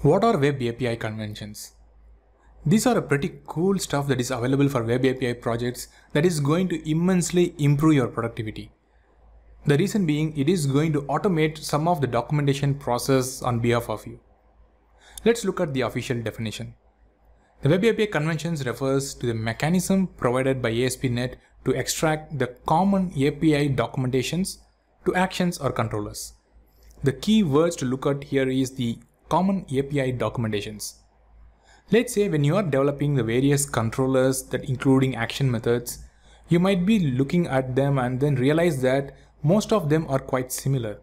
What are Web API conventions? These are a pretty cool stuff that is available for Web API projects that is going to immensely improve your productivity. The reason being it is going to automate some of the documentation process on behalf of you. Let's look at the official definition. The Web API conventions refers to the mechanism provided by ASP.NET to extract the common API documentations to actions or controllers. The key words to look at here is the common API documentations. Let's say when you are developing the various controllers that including action methods, you might be looking at them and then realize that most of them are quite similar.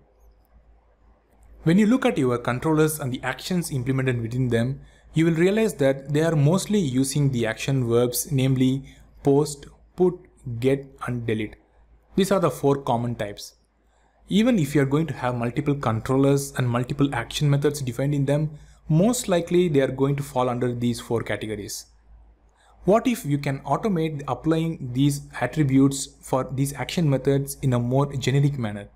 When you look at your controllers and the actions implemented within them, you will realize that they are mostly using the action verbs namely post, put, get and delete. These are the four common types. Even if you are going to have multiple controllers and multiple action methods defined in them, most likely they are going to fall under these four categories. What if you can automate applying these attributes for these action methods in a more generic manner?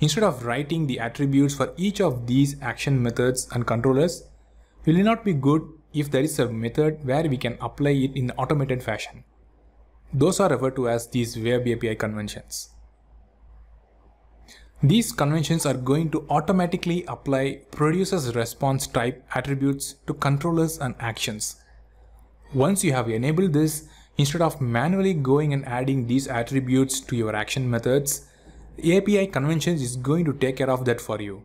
Instead of writing the attributes for each of these action methods and controllers, will it not be good if there is a method where we can apply it in automated fashion? Those are referred to as these web API conventions. These conventions are going to automatically apply producer's response type attributes to controllers and actions. Once you have enabled this, instead of manually going and adding these attributes to your action methods, API conventions is going to take care of that for you.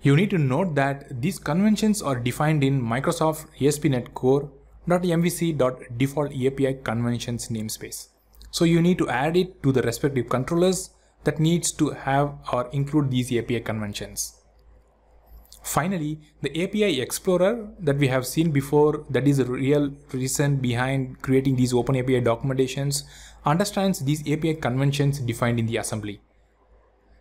You need to note that these conventions are defined in Microsoft ASP.NET Core.mvc.default API conventions namespace. So you need to add it to the respective controllers that needs to have or include these API conventions. Finally, the API Explorer that we have seen before, that is the real reason behind creating these OpenAPI documentations, understands these API conventions defined in the assembly.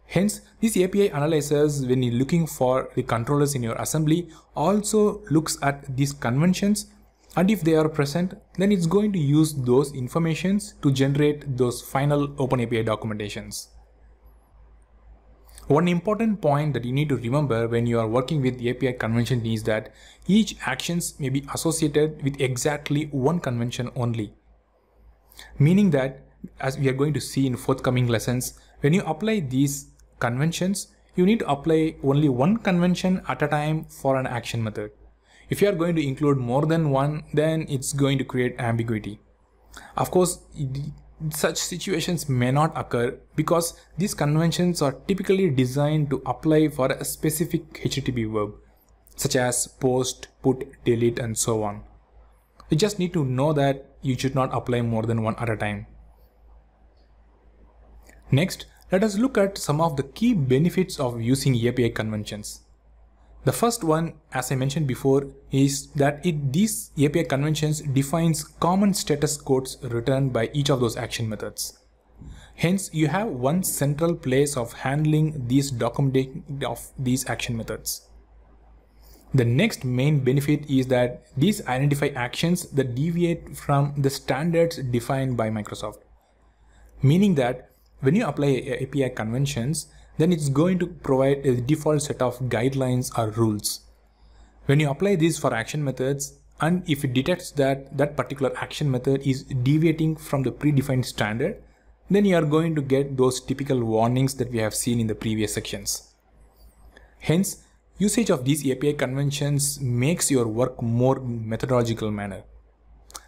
Hence, this API analyzers, when you're looking for the controllers in your assembly, also looks at these conventions and if they are present, then it's going to use those informations to generate those final OpenAPI documentations. One important point that you need to remember when you are working with API convention is that each actions may be associated with exactly one convention only. Meaning that as we are going to see in forthcoming lessons, when you apply these conventions, you need to apply only one convention at a time for an action method. If you are going to include more than one, then it's going to create ambiguity. Of course, such situations may not occur because these conventions are typically designed to apply for a specific HTTP verb such as post, put, delete and so on. You just need to know that you should not apply more than one at a time. Next, let us look at some of the key benefits of using API conventions. The first one, as I mentioned before, is that it, these API conventions defines common status codes returned by each of those action methods. Hence, you have one central place of handling these documenting of these action methods. The next main benefit is that these identify actions that deviate from the standards defined by Microsoft. Meaning that when you apply API conventions, then it's going to provide a default set of guidelines or rules. When you apply these for action methods, and if it detects that that particular action method is deviating from the predefined standard, then you are going to get those typical warnings that we have seen in the previous sections. Hence, usage of these API conventions makes your work more methodological manner.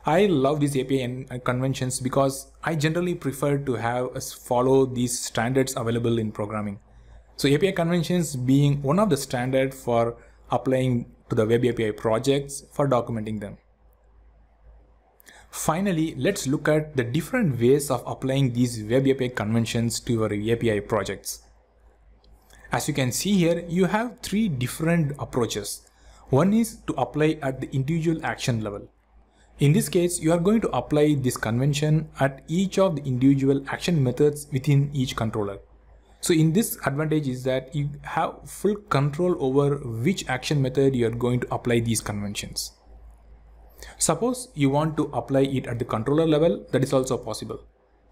I love these API uh, conventions because I generally prefer to have us uh, follow these standards available in programming. So API conventions being one of the standard for applying to the web API projects for documenting them. Finally, let's look at the different ways of applying these web API conventions to your API projects. As you can see here, you have three different approaches. One is to apply at the individual action level. In this case, you are going to apply this convention at each of the individual action methods within each controller. So in this advantage is that you have full control over which action method you are going to apply these conventions. Suppose you want to apply it at the controller level, that is also possible.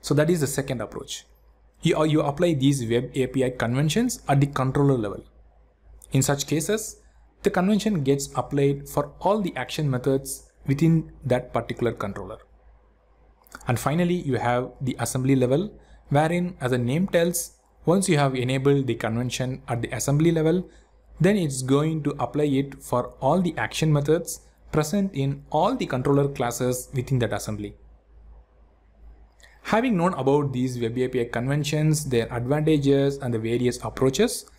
So that is the second approach. You, uh, you apply these web API conventions at the controller level. In such cases, the convention gets applied for all the action methods within that particular controller. And finally, you have the assembly level, wherein as the name tells, once you have enabled the convention at the assembly level, then it's going to apply it for all the action methods present in all the controller classes within that assembly. Having known about these Web API conventions, their advantages and the various approaches,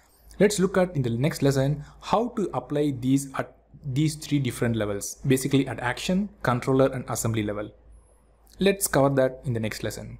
let's look at in the next lesson how to apply these at these three different levels, basically at action, controller and assembly level. Let's cover that in the next lesson.